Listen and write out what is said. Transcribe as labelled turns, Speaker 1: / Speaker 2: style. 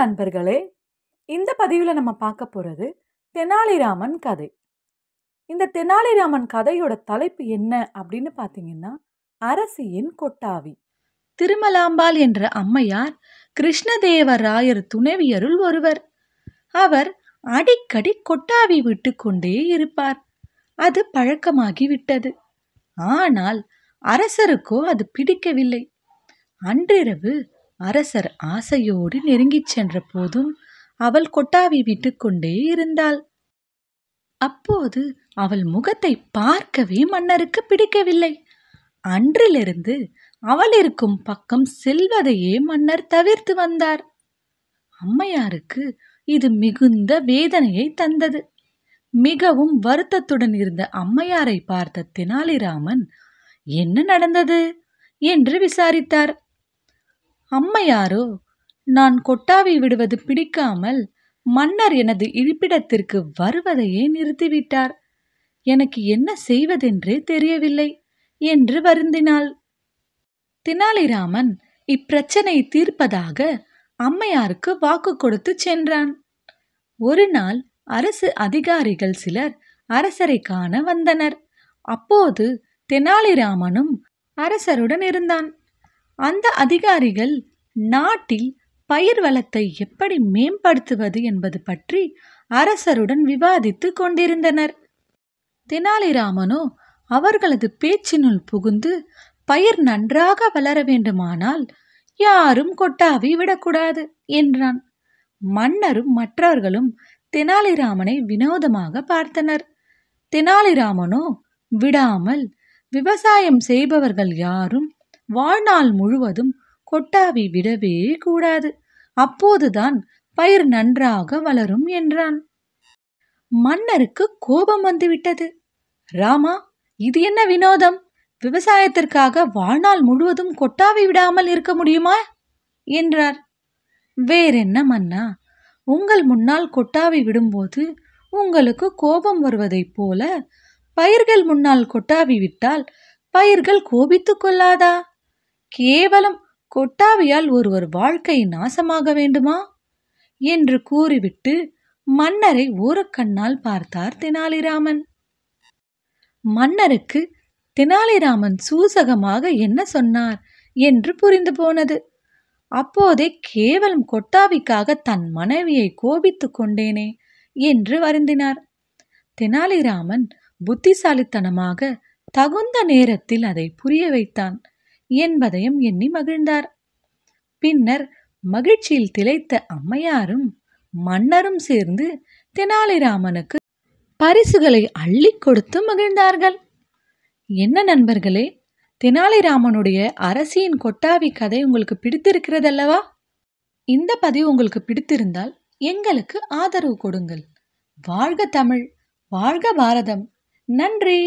Speaker 1: நண்பர்களே இந்த பதிவில் நம்ம பார்க்க போகிறது தெனாலிராமன் கதை இந்த தெனாலிராமன் கதையோட தலைப்பு என்ன அப்படின்னு பார்த்தீங்கன்னா அரசியின் கொட்டாவி திருமலாம்பாள் என்ற அம்மையார் கிருஷ்ணதேவராயர் துணைவியருள் ஒருவர் அவர் அடிக்கடி கொட்டாவி விட்டு கொண்டே இருப்பார் அது பழக்கமாகிவிட்டது ஆனால் அரசருக்கோ அது பிடிக்கவில்லை அன்றிரவு அரசர் ஆசையோடு நெருங்கிச் சென்ற போதும் அவள் கொட்டாவி விட்டுக்கொண்டே இருந்தாள் அப்போது அவள் முகத்தை பார்க்கவே மன்னருக்கு பிடிக்கவில்லை அன்றிலிருந்து அவள் இருக்கும் பக்கம் செல்வதையே மன்னர் தவிர்த்து வந்தார் அம்மையாருக்கு இது மிகுந்த வேதனையை தந்தது மிகவும் வருத்தத்துடன் இருந்த அம்மையாரை பார்த்த தெனாலிராமன் என்ன நடந்தது என்று விசாரித்தார் அம்மையாரோ நான் கொட்டாவி விடுவது பிடிக்காமல் மன்னர் எனது இருப்பிடத்திற்கு வருவதையே நிறுத்திவிட்டார் எனக்கு என்ன செய்வதென்றே தெரியவில்லை என்று வருந்தினாள் தினாலிராமன் இப்பிரச்சனை தீர்ப்பதாக அம்மையாருக்கு வாக்கு கொடுத்து சென்றான் ஒரு நாள் அரசு அதிகாரிகள் சிலர் அரசரை காண வந்தனர் அப்போது தெனாலிராமனும் அரசருடன் இருந்தான் அந்த அதிகாரிகள் நாட்டில் பயிர் வளத்தை எப்படி மேம்படுத்துவது என்பது பற்றி அரசருடன் விவாதித்து கொண்டிருந்தனர் தெனாலிராமனோ அவர்களது பேச்சினுள் புகுந்து பயிர் நன்றாக வளர வேண்டுமானால் யாரும் கொட்டாவி விடக்கூடாது என்றான் மன்னரும் மற்றவர்களும் தெனாலிராமனை வினோதமாக பார்த்தனர் தெனாலிராமனோ விடாமல் விவசாயம் செய்பவர்கள் யாரும் வாழ்நாள் முழுவதும் கொட்டாவி விடவே கூடாது அப்போதுதான் பயிர் நன்றாக வளரும் என்றான் மன்னருக்கு கோபம் வந்துவிட்டது ராமா இது என்ன வினோதம் விவசாயத்திற்காக வாழ்நாள் முழுவதும் கொட்டாவி விடாமல் இருக்க முடியுமா என்றார் வேறென்ன மன்னா உங்கள் முன்னால் கொட்டாவி விடும்போது உங்களுக்கு கோபம் வருவதைப் போல பயிர்கள் முன்னால் கொட்டாவி விட்டால் பயிர்கள் கோபித்துக் கொள்ளாதா கேவலம் கொட்டாவியால் ஒருவர் வாழ்க்கை நாசமாக வேண்டுமா என்று கூறிவிட்டு மன்னரை கண்ணால் பார்த்தார் தெனாலிராமன் மன்னருக்கு தெனாலிராமன் சூசகமாக என்ன சொன்னார் என்று புரிந்து போனது அப்போதே கேவலம் கொட்டாவிக்காக தன் மனைவியை கோபித்துக் கொண்டேனே என்று வருந்தினார் தெனாலிராமன் புத்திசாலித்தனமாக தகுந்த நேரத்தில் அதை புரிய வைத்தான் என்பதையும் எண்ணி மகிழ்ந்தார் பின்னர் மகிழ்ச்சியில் திளைத்த அம்மையாரும் மன்னரும் சேர்ந்து தெனாலிராமனுக்கு பரிசுகளை அள்ளி கொடுத்து மகிழ்ந்தார்கள் என்ன நண்பர்களே தெனாலிராமனுடைய அரசியின் கொட்டாவி கதை உங்களுக்கு பிடித்திருக்கிறதல்லவா இந்த பதிவு உங்களுக்கு பிடித்திருந்தால் எங்களுக்கு ஆதரவு கொடுங்கள் வாழ்க தமிழ் வாழ்க பாரதம் நன்றி